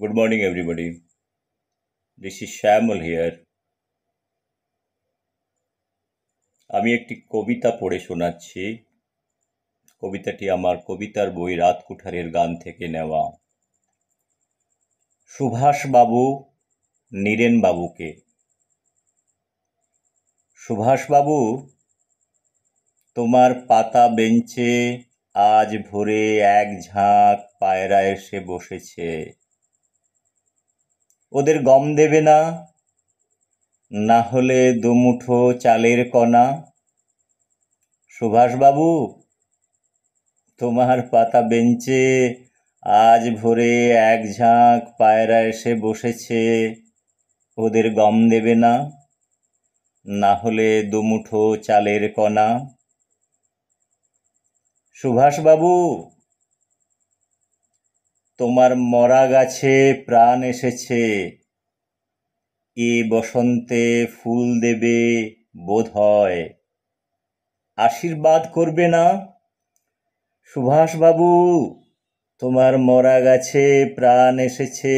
Good morning, everybody. This is Shyamal here আমি একটি কবিতা পড়ে শোনাচ্ছি কবিতাটি আমার কবিতার বই রাত কুঠারের গান থেকে নেওয়া সুভাষবাবু নীরেনবাবুকে সুভাষবাবু তোমার পাতা বেঞ্চে আজ ভোরে এক ঝাঁক পায়রা এসে বসেছে ওদের গম দেবে না না হলে দুমুঠো চালের কণা সুভাষবাবু তোমার পাতা বেঞ্চে আজ ভোরে এক ঝাঁক পায়রা এসে বসেছে ওদের গম দেবে না না হলে দুমুঠো চালের কণা সুভাষবাবু তোমার মরা গাছে প্রাণ এসেছে এ বসন্তে ফুল দেবে বোধ হয় আশীর্বাদ করবে না সুভাষবাবু তোমার মরা গাছে প্রাণ এসেছে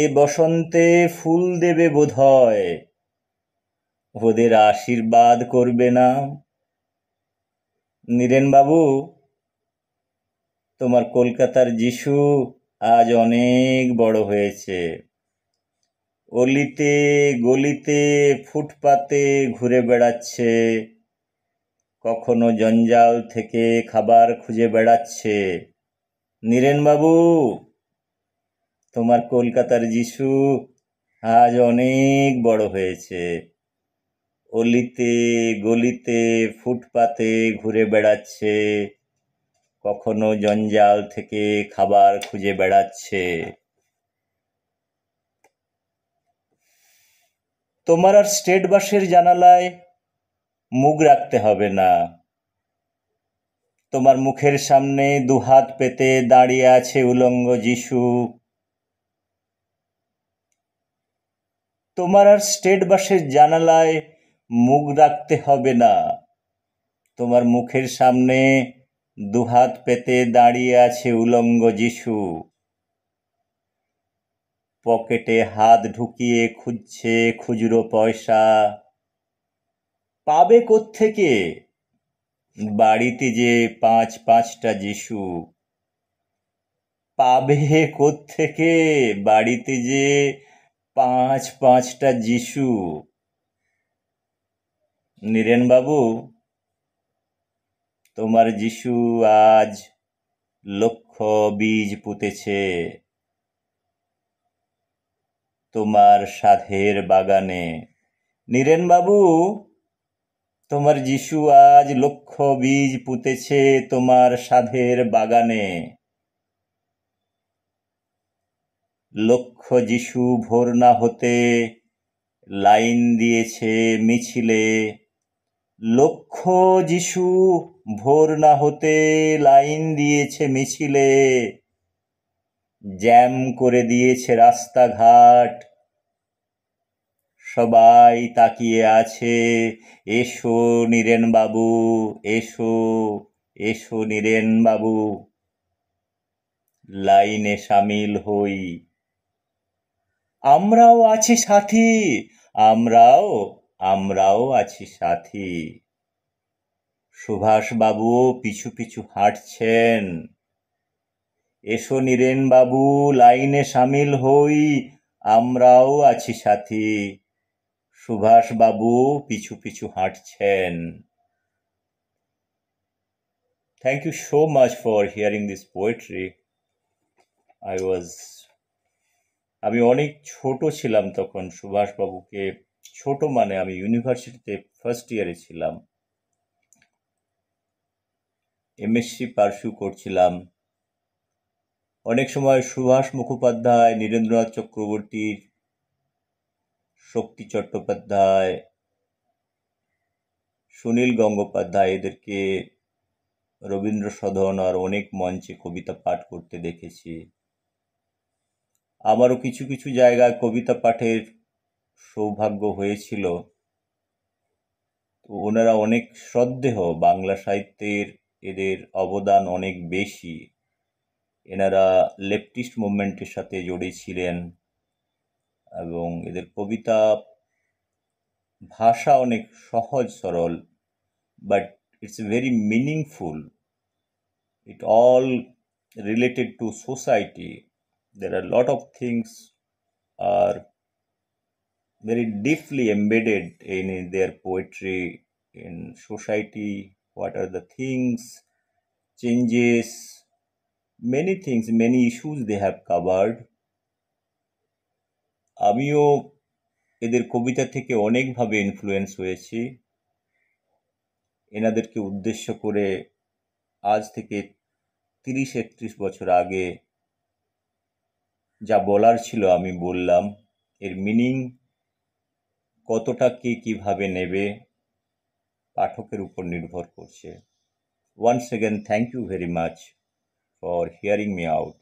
এ বসন্তে ফুল দেবে বোধ হয় ওদের আশীর্বাদ করবে না নীরেনবাবু তোমার কলকাতার যিশু আজ অনেক বড় হয়েছে অলিতে গলিতে ফুটপাতে ঘুরে বেড়াচ্ছে কখনো জঞ্জাল থেকে খাবার খুঁজে বেড়াচ্ছে নীরেনবাবু তোমার কলকাতার যিশু আজ অনেক বড় হয়েছে অলিতে গলিতে ফুটপাতে ঘুরে বেড়াচ্ছে কখনো জঞ্জাল থেকে খাবার খুঁজে বেড়াচ্ছে তোমার আর স্টেট বাসের জানালায় মুখ রাখতে হবে না তোমার মুখের সামনে দুহাত পেতে দাঁড়িয়ে আছে উলঙ্গ যিশু তোমার আর স্টেট বাসের জানালায় মুখ রাখতে হবে না তোমার মুখের সামনে দুহাত পেতে দাঁড়িয়ে আছে উলঙ্গ যিশু পকেটে হাত ঢুকিয়ে খুঁজছে খুচরো পয়সা পাবে থেকে বাড়িতে যে পাঁচ পাঁচটা যিশু পাবে থেকে বাড়িতে যে পাঁচ পাঁচটা যিশু নীরেনবাবু তোমার যিশু আজ লক্ষ বীজ পুঁতেছে তোমার সাধের বাগানে নীরেনবাবু তোমার যিশু আজ লক্ষ বীজ পুঁতেছে তোমার সাধের বাগানে লক্ষ যিশু ভোর না হতে লাইন দিয়েছে মিছিলে লক্ষ্য যিশু ভোর না হতে লাইন দিয়েছে মিছিলে জ্যাম করে দিয়েছে রাস্তাঘাট সবাই তাকিয়ে আছে এসো নীরেন বাবু এসো এসো নীরেন বাবু লাইনে সামিল হই আমরাও আছি সাথী আমরাও আমরাও আছি সাথী সুভাষবাবু পিছু পিছু হাঁটছেন এসো বাবু লাইনে সামিল হই আমরাও আছি সাথী সুভাষবাবু পিছু পিছু হাঁটছেন thank you so much for hearing this poetry I was আমি অনেক ছোট ছিলাম তখন সুভাষবাবুকে ছোট মানে আমি ইউনিভার্সিটিতে ফার্স্ট ইয়ারে ছিলাম এমএসসি পার্সু করছিলাম অনেক সময় সুভাষ মুখোপাধ্যায় নীরেন্দ্রনাথ চক্রবর্তীর শক্তি চট্টোপাধ্যায় সুনীল গঙ্গোপাধ্যায় এদেরকে রবীন্দ্র সদন আর অনেক মঞ্চে কবিতা পাঠ করতে দেখেছি আমারও কিছু কিছু জায়গায় কবিতা পাঠের সৌভাগ্য হয়েছিল তো ওনারা অনেক শ্রদ্ধেহ বাংলা সাহিত্যের এদের অবদান অনেক বেশি এনারা লেফটিস্ট মুভমেন্টের সাথে জড়িয়েছিলেন এবং এদের কবিতা ভাষা অনেক সহজ সরল but it's very meaningful it all related to society দের আর lot of things are very deeply embedded in in their poetry in society what are the things changes many things many issues they have covered আমিও এদের কবিতা থেকে অনেকভাবে influence হয়েছি এনাদেরকে উদ্দেশ্য করে আজ থেকে তিরিশ একত্রিশ বছর আগে যা বলার ছিল আমি বললাম এর মিনিং কতটা কে কিভাবে নেবে পাঠকের উপর নির্ভর করছে once again thank you very much for hearing me out